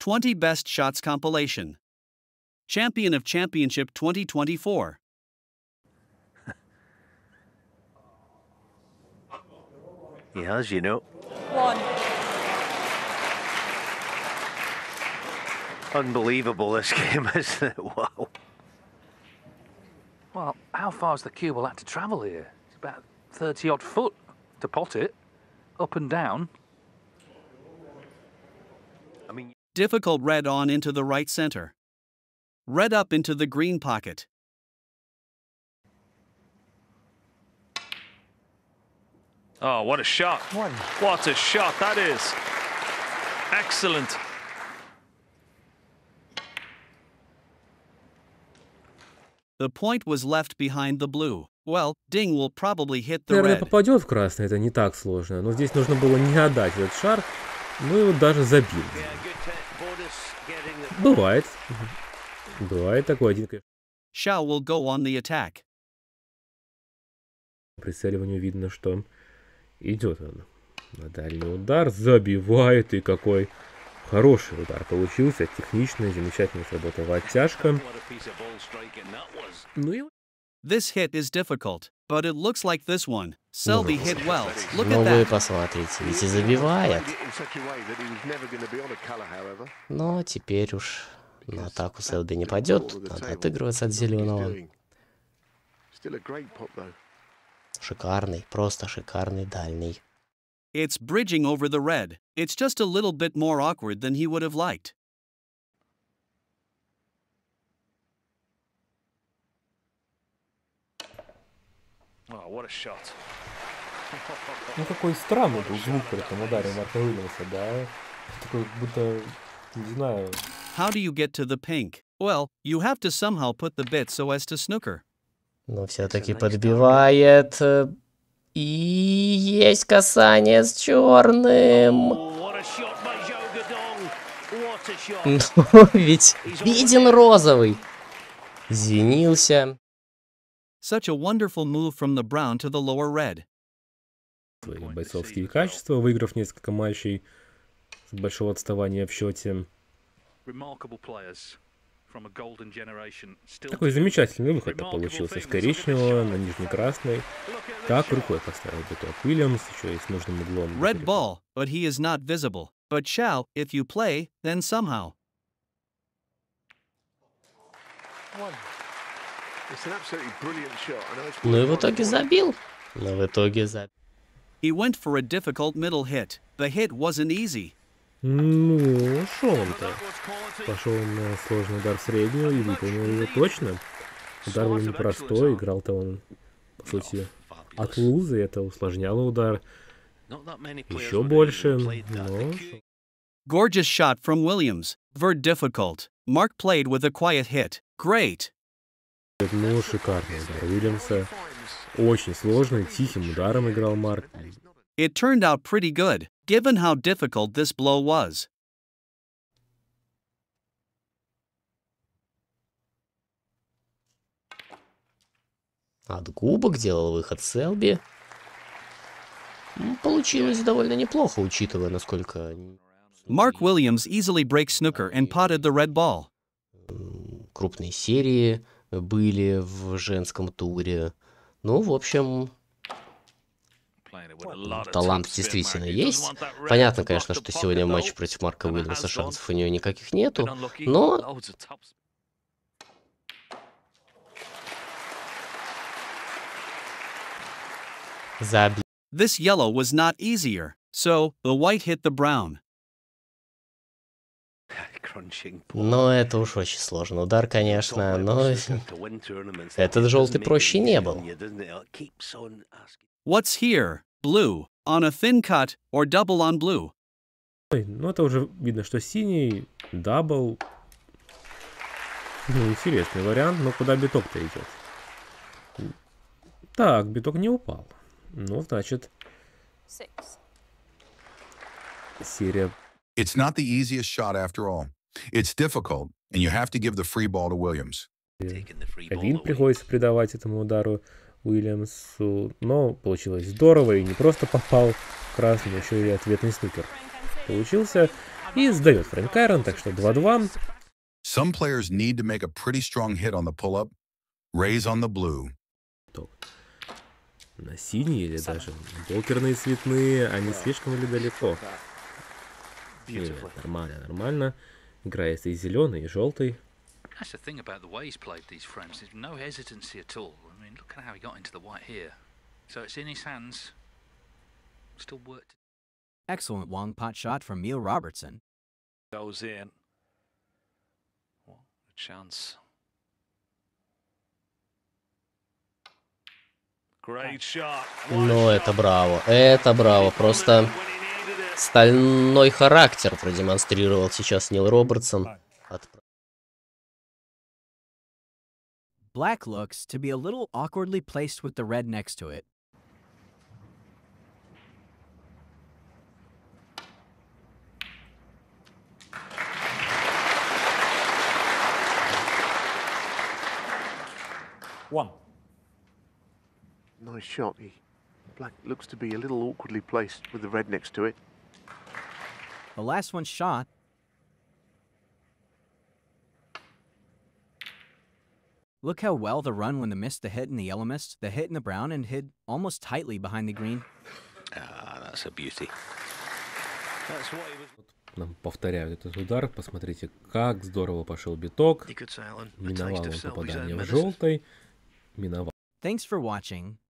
20 Best Shots Compilation. Champion of Championship 2024. yes, you know. One. Unbelievable this game, isn't it? Wow. Well, how far is the cube will have to travel here? It's about 30 odd foot to pot it, up and down. I mean difficult red on into the right center. Red up into the green pocket. Oh, what a shot. One. What a shot that is. Excellent. The point was left behind the blue. Well, Ding will probably hit the Наверное, попадет в красный, это не так сложно. Но здесь нужно было не отдать этот шар, ну и даже забил. Yeah, Бывает. Бывает такой один, конечно. Shao will go on the attack. Прицеливанию видно, что идет он на дальний удар, забивает, и какой хороший удар получился, техничная, замечательная сработала оттяжка. Ну и... This hit is difficult. But it looks like this one. Selby hit well. Look at that. Ну вы посмотрите, ведь и забивает. Но ну, а теперь уж на атаку Селби не пойдет. Надо отыгрываться от зеленого. Шикарный, просто шикарный дальний. It's bridging over the red. It's just a little bit more awkward than he would have liked. А, ну какой странный был звук при этом ударе Марка Уильямса, да? Такой, будто, не знаю. How do you get to the pink? Well, you have to somehow put the bit so as to snooker. Но все-таки подбивает. Э, и есть касание с черным. Ну, ведь виден розовый. Зенился. Such a wonderful move from the brown to the lower red. Свои бойцовские качества, выиграв несколько матчей с большого отставания в счете. Такой замечательный выход получился с коричневого на нижний красный. Так рукой поставил биток Уильямс, еще и с нужным углом. Red ball, but he is not visible. But Chow, if you play, then somehow. One. Ну и в итоге забил. Но ну, в итоге забил. He went for a difficult middle hit. The hit wasn't easy. Ну, шел он-то. Пошел он на сложный удар в среднюю и выполнил его точно. Удар был непростой, играл-то он, по сути, от лузы, это усложняло удар еще больше, но... Gorgeous shot from Williams. Very difficult. Mark played with a quiet hit. Great ну шикарно удар Уильямса. Очень сложный, тихим ударом играл Марк. It turned out pretty good, given how difficult this blow was. От губок делал выход Селби. Ну, получилось довольно неплохо, учитывая, насколько... Mark Williams easily breaks snooker and potted the red ball. Крупные серии, были в женском туре. Ну, в общем, талант действительно есть. Понятно, конечно, что сегодня матч против Марка Уильямса шансов у нее никаких нету, но... This yellow was not easier, so the white hit the brown. Но это уж очень сложный удар, конечно, но этот желтый проще не был. What's here? Blue. On a thin cut or double on blue? Ой, ну это уже видно, что синий, дабл. Ну, интересный вариант, но куда биток-то идет? Так, биток не упал. Ну, значит... Серия It's not the easiest shot after all. It's difficult, and you have to give the free ball to Williams. Один приходится придавать этому удару Уильямсу, но получилось здорово, и не просто попал красный, еще и ответный снукер. Получился и сдает Фрэнк Айрон, так что 2-2. Some players need to make a pretty strong hit on the pull-up, raise on the blue. На синие или даже блокерные цветные, они слишком ли далеко? Beautifully. Нормально, нормально. Играется и зеленый, и желтый. That's the thing about the way he's played these frames. There's no hesitancy at all. I mean, look at how he got into the white here. So it's in his hands. Still worked. Excellent long pot shot from Neil Robertson. Goes in. What a chance. Great shot. Ну, это браво. Это браво. Просто Стальной характер продемонстрировал сейчас Нил Робертсон. Black looks to be a little awkwardly placed with the red next to it. One. Nice shot. Black looks to be a little awkwardly placed with the red next to it. The last one shot. Look how well the run when the missed the hit in the yellow mist, the hit in the brown, and hid almost tightly behind the green. Ah, that's a beauty. That's what he was... Нам повторяют этот удар. Посмотрите, как здорово пошел биток. Миновал он попадание в желтой. Миновал. Thanks for watching.